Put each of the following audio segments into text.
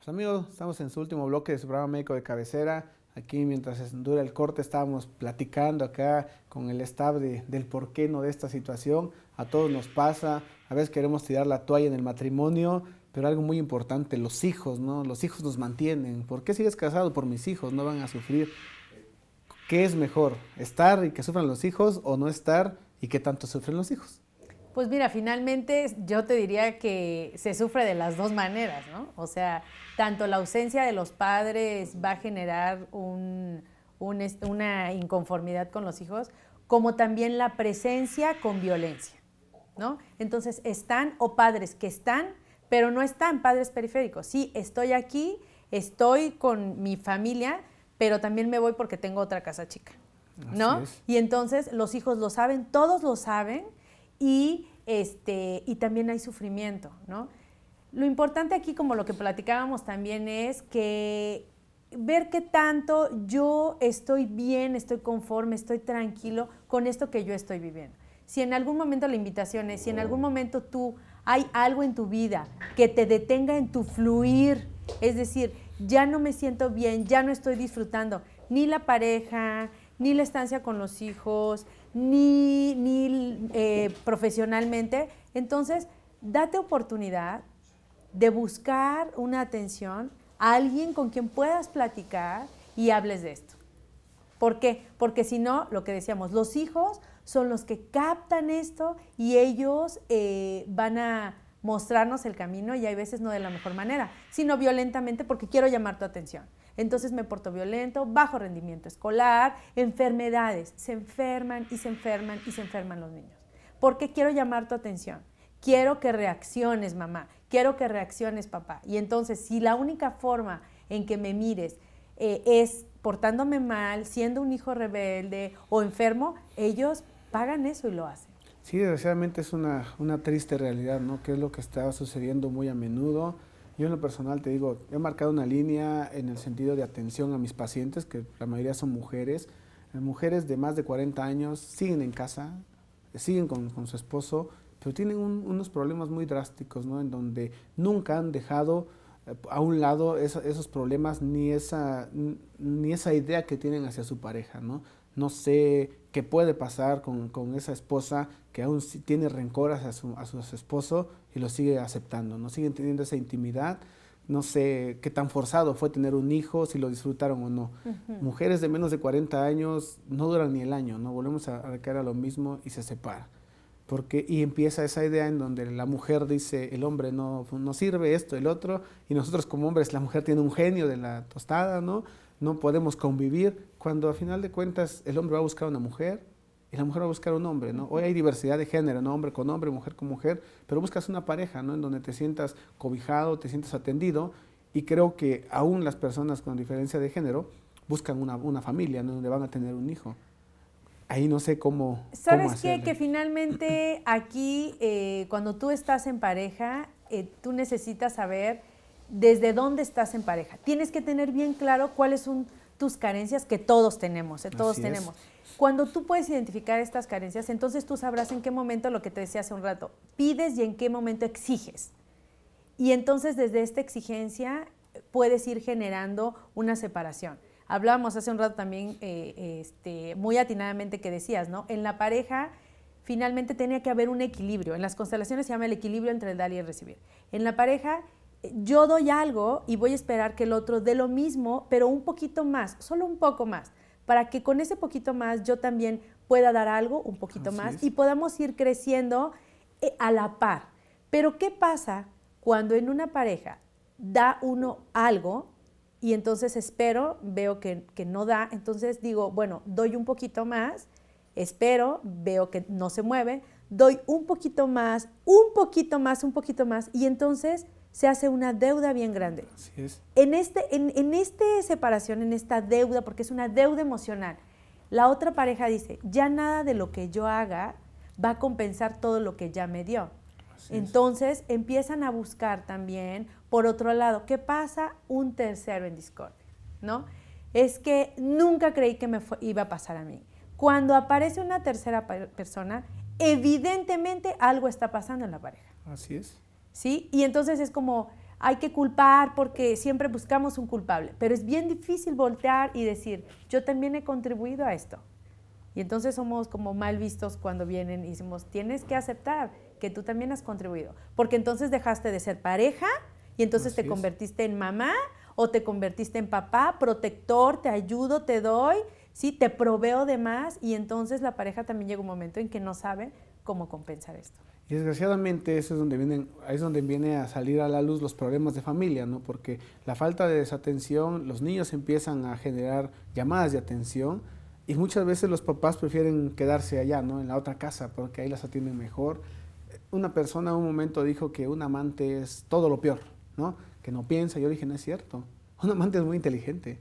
Pues amigos, estamos en su último bloque de su programa médico de cabecera. Aquí mientras dura el corte estábamos platicando acá con el staff del por qué no de esta situación. A todos nos pasa, a veces queremos tirar la toalla en el matrimonio, pero algo muy importante, los hijos, ¿no? Los hijos nos mantienen. ¿Por qué sigues casado? Por mis hijos, no van a sufrir. ¿Qué es mejor? ¿Estar y que sufran los hijos o no estar y que tanto sufren los hijos? Pues mira, finalmente yo te diría que se sufre de las dos maneras, ¿no? O sea, tanto la ausencia de los padres va a generar una inconformidad con los hijos, como también la presencia con violencia, ¿no? Entonces están o padres que están, pero no están padres periféricos. Sí, estoy aquí, estoy con mi familia, pero también me voy porque tengo otra casa chica, ¿no? Y entonces los hijos lo saben, todos lo saben y este, y también hay sufrimiento, ¿no? Lo importante aquí, como lo que platicábamos también, es que ver qué tanto yo estoy bien, estoy conforme, estoy tranquilo con esto que yo estoy viviendo. Si en algún momento la invitación es, si en algún momento tú hay algo en tu vida que te detenga en tu fluir, es decir, ya no me siento bien, ya no estoy disfrutando ni la pareja, ni la estancia con los hijos, ni, eh, profesionalmente. Entonces, date oportunidad de buscar una atención a alguien con quien puedas platicar y hables de esto. ¿Por qué? Porque si no, lo que decíamos, los hijos son los que captan esto y ellos eh, van a mostrarnos el camino y hay veces no de la mejor manera, sino violentamente porque quiero llamar tu atención. Entonces me porto violento, bajo rendimiento escolar, enfermedades. Se enferman y se enferman y se enferman los niños. Porque quiero llamar tu atención. Quiero que reacciones, mamá. Quiero que reacciones, papá. Y entonces, si la única forma en que me mires eh, es portándome mal, siendo un hijo rebelde o enfermo, ellos pagan eso y lo hacen. Sí, desgraciadamente es una, una triste realidad, ¿no? Que es lo que está sucediendo muy a menudo. Yo en lo personal te digo, he marcado una línea en el sentido de atención a mis pacientes, que la mayoría son mujeres. Mujeres de más de 40 años siguen en casa, siguen con, con su esposo, pero tienen unos problemas muy drásticos, ¿no? En donde nunca han dejado eh, a un lado esos problemas ni esa, ni esa idea que tienen hacia su pareja, ¿no? no sé qué puede pasar con, esa esposa que aún tiene rencor a su, a esposo y lo sigue aceptando, no siguen teniendo esa intimidad no sé qué tan forzado fue tener un hijo, si lo disfrutaron o no. Mujeres de menos de 40 años no duran ni el año, ¿no? Volvemos a, a caer a lo mismo y se separa Porque, y empieza esa idea en donde la mujer dice, el hombre no, no sirve esto, el otro, y nosotros como hombres, la mujer tiene un genio de la tostada, ¿no? No podemos convivir, cuando a final de cuentas el hombre va a buscar una mujer y la mujer va a buscar un hombre, ¿no? Hoy hay diversidad de género, ¿no? Hombre con hombre, mujer con mujer, pero buscas una pareja, ¿no? En donde te sientas cobijado, te sientas atendido y creo que aún las personas con diferencia de género buscan una, familia, ¿no? Donde van a tener un hijo ahí no sé cómo. ¿Sabes qué? Que finalmente aquí, eh, cuando tú estás en pareja, eh, tú necesitas saber desde dónde estás en pareja. Tienes que tener bien claro cuál es un tus carencias que todos tenemos, eh, todos tenemos. Cuando tú puedes identificar estas carencias, entonces tú sabrás en qué momento, lo que te decía hace un rato, pides y en qué momento exiges. Y entonces desde esta exigencia eh, puedes ir generando una separación. Hablábamos hace un rato también eh, este, muy atinadamente que decías, ¿no? En la pareja finalmente tenía que haber un equilibrio. En las constelaciones se llama el equilibrio entre el dar y el recibir. En la pareja yo doy algo y voy a esperar que el otro dé lo mismo, pero un poquito más, solo un poco más, para que con ese poquito más yo también pueda dar algo, un poquito más, y podamos ir creciendo eh, a la par. Pero ¿qué pasa cuando en una pareja da uno algo y entonces espero, veo que, que no da, entonces digo, bueno, doy un poquito más, espero, veo que no se mueve, doy un poquito más, un poquito más, un poquito más, y entonces se hace una deuda bien grande. es. En esta este separación, en esta deuda, porque es una deuda emocional, la otra pareja dice, ya nada de lo que yo haga va a compensar todo lo que ya me dio. Entonces empiezan a buscar también, por otro lado, ¿qué pasa? Un tercero en discordia, ¿no? Es que nunca creí que me iba a pasar a mí. Cuando aparece una tercera persona, evidentemente algo está pasando en la pareja. Así es. Y entonces es como, hay que culpar porque siempre buscamos un culpable, pero es bien difícil voltear y decir, yo también he contribuido a esto. Y entonces somos como mal vistos cuando vienen y decimos, tienes que aceptar que tú también has contribuido, porque entonces dejaste de ser pareja y entonces te convertiste en mamá o te convertiste en papá, protector, te ayudo, te doy, sí, te proveo de más y entonces la pareja también llega un momento en que no sabe cómo compensar esto. Y desgraciadamente eso es donde vienen, es donde viene a salir a la luz los problemas de familia, Porque la falta de desatención, los niños empiezan a generar llamadas de atención y muchas veces los papás prefieren quedarse allá, En la otra casa, porque ahí las atienden mejor. Una persona en un momento dijo que un amante es todo lo peor, ¿no? Que no piensa. Yo dije, no es cierto. Un amante es muy inteligente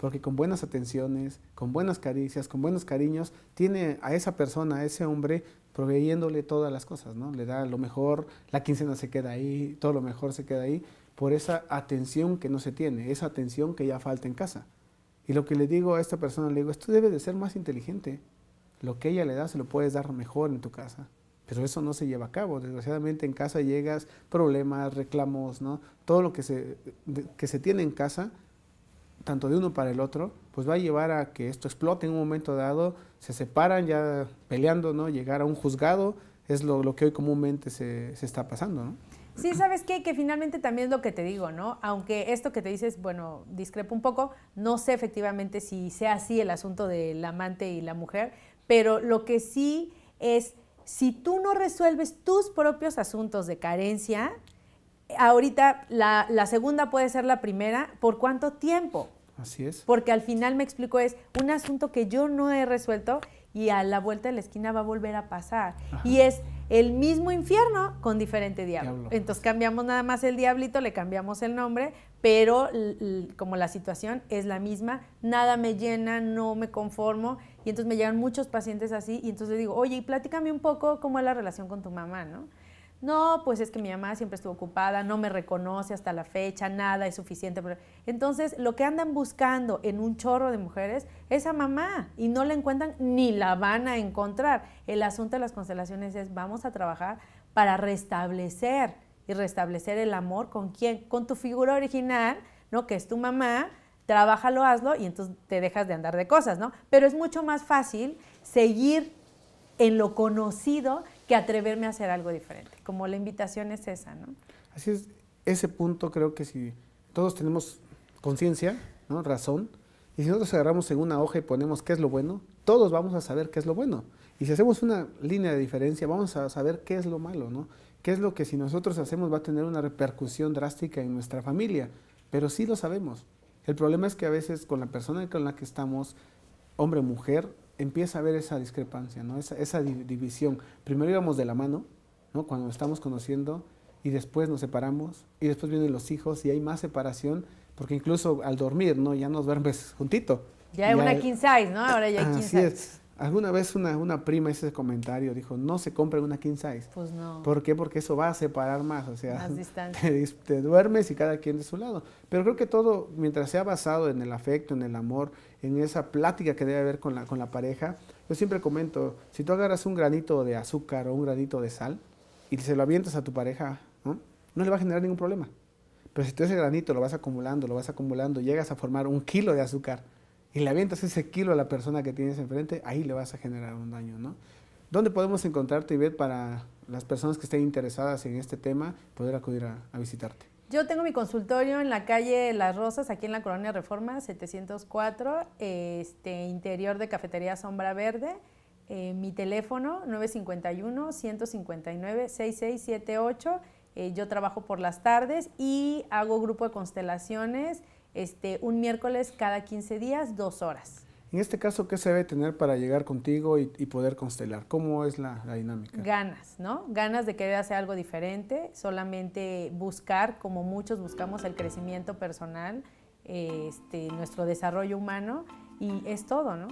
porque con buenas atenciones, con buenas caricias, con buenos cariños, tiene a esa persona, a ese hombre, proveyéndole todas las cosas, Le da lo mejor, la quincena se queda ahí, todo lo mejor se queda ahí, por esa atención que no se tiene, esa atención que ya falta en casa. Y lo que le digo a esta persona, le digo, tú debe de ser más inteligente. Lo que ella le da se lo puedes dar mejor en tu casa. Pero eso no se lleva a cabo. Desgraciadamente en casa llegas problemas, reclamos, Todo lo que que se tiene en casa tanto de uno para el otro, pues va a llevar a que esto explote en un momento dado, se separan ya peleando, ¿no? Llegar a un juzgado es lo, que hoy comúnmente se, está pasando, ¿no? Sí, ¿sabes qué? Que finalmente también es lo que te digo, ¿no? Aunque esto que te dices, bueno, discrepo un poco, no sé efectivamente si sea así el asunto del amante y la mujer, pero lo que sí es, si tú no resuelves tus propios asuntos de carencia, ahorita la, la segunda puede ser la primera, ¿por cuánto tiempo? Así es. Porque al final me explico, es un asunto que yo no he resuelto y a la vuelta de la esquina va a volver a pasar. Y es el mismo infierno con diferente diablo. Entonces cambiamos nada más el diablito, le cambiamos el nombre, pero como la situación es la misma, nada me llena, no me conformo. Y entonces me llegan muchos pacientes así y entonces digo, oye, y un poco cómo es la relación con tu mamá, ¿no? No, pues es que mi mamá siempre estuvo ocupada, no me reconoce hasta la fecha, nada es suficiente. Entonces, lo que andan buscando en un chorro de mujeres es a mamá y no la encuentran ni la van a encontrar. El asunto de las constelaciones es vamos a trabajar para restablecer y restablecer el amor con quién, con tu figura original, ¿no? Que es tu mamá, lo hazlo y entonces te dejas de andar de cosas, ¿no? Pero es mucho más fácil seguir en lo conocido que atreverme a hacer algo diferente. Como la invitación es esa, ¿no? Así es, ese punto creo que si todos tenemos conciencia, ¿no? razón, y si nosotros agarramos en una hoja y ponemos qué es lo bueno, todos vamos a saber qué es lo bueno. Y si hacemos una línea de diferencia, vamos a saber qué es lo malo, ¿no? ¿Qué es lo que si nosotros hacemos va a tener una repercusión drástica en nuestra familia? Pero sí lo sabemos. El problema es que a veces con la persona con la que estamos, hombre o mujer, empieza a haber esa discrepancia, ¿no? esa, división. Primero íbamos de la mano, cuando nos estamos conociendo, y después nos separamos, y después vienen los hijos, y hay más separación, porque incluso al dormir, ¿no? ya nos duermes juntito. Ya hay una king size, ¿no? Ahora ya hay king Alguna vez una, prima hizo ese comentario, dijo, no se compre una king size. Pues no. ¿Por qué? Porque eso va a separar más, o sea, te duermes y cada quien de su lado. Pero creo que todo, mientras sea basado en el afecto, en el amor, en esa plática que debe haber con la, con la pareja. Yo siempre comento, si tú agarras un granito de azúcar o un granito de sal y se lo avientas a tu pareja, ¿no? le va a generar ningún problema. Pero si tú ese granito lo vas acumulando, lo vas acumulando, llegas a formar un kilo de azúcar y le avientas ese kilo a la persona que tienes enfrente, ahí le vas a generar un daño, ¿no? ¿Dónde podemos encontrarte, y ver para las personas que estén interesadas en este tema, poder acudir a visitarte? Yo tengo mi consultorio en la calle Las Rosas, aquí en la Colonia Reforma 704, este, interior de Cafetería Sombra Verde. Eh, mi teléfono 951-159-6678. Eh, yo trabajo por las tardes y hago grupo de constelaciones este, un miércoles cada 15 días, dos horas. En este caso, ¿qué se debe tener para llegar contigo y, poder constelar? ¿Cómo es la, dinámica? Ganas, ¿no? Ganas de querer hacer algo diferente, solamente buscar, como muchos buscamos, el crecimiento personal, este, nuestro desarrollo humano y es todo, ¿no?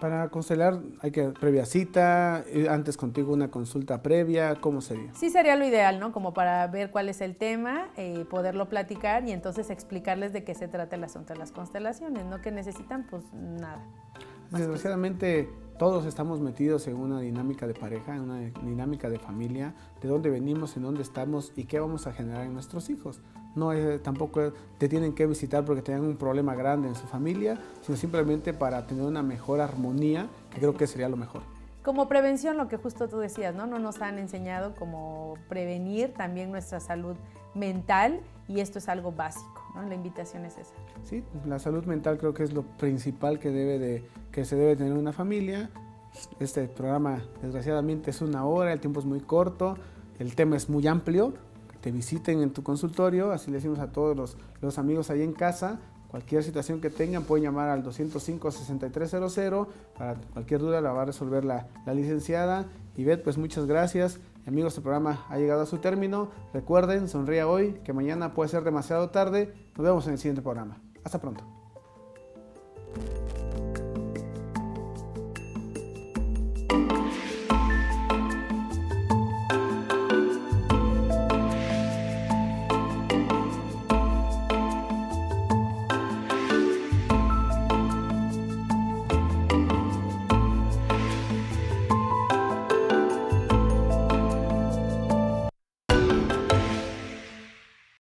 Para constelar hay que previa cita, eh, antes contigo una consulta previa, ¿cómo sería? Sí, sería lo ideal, ¿no? Como para ver cuál es el tema, eh, poderlo platicar y entonces explicarles de qué se trata el asunto de las constelaciones, ¿no? Que necesitan pues nada. Desgraciadamente todos estamos metidos en una dinámica de pareja, en una dinámica de familia, de dónde venimos, en dónde estamos y qué vamos a generar en nuestros hijos. No es, tampoco te tienen que visitar porque tengan un problema grande en su familia, sino simplemente para tener una mejor armonía, que creo que sería lo mejor. Como prevención, lo que justo tú decías, ¿no? No nos han enseñado cómo prevenir también nuestra salud mental y esto es algo básico. La invitación es esa. Sí, la salud mental creo que es lo principal que, debe de, que se debe tener una familia. Este programa, desgraciadamente, es una hora, el tiempo es muy corto, el tema es muy amplio. Te visiten en tu consultorio, así le decimos a todos los, amigos ahí en casa. Cualquier situación que tengan pueden llamar al 205-6300. Para cualquier duda la va a resolver la, la licenciada. ve pues muchas gracias. Amigos, el este programa ha llegado a su término. Recuerden, sonría hoy, que mañana puede ser demasiado tarde nos vemos en el siguiente programa. Hasta pronto.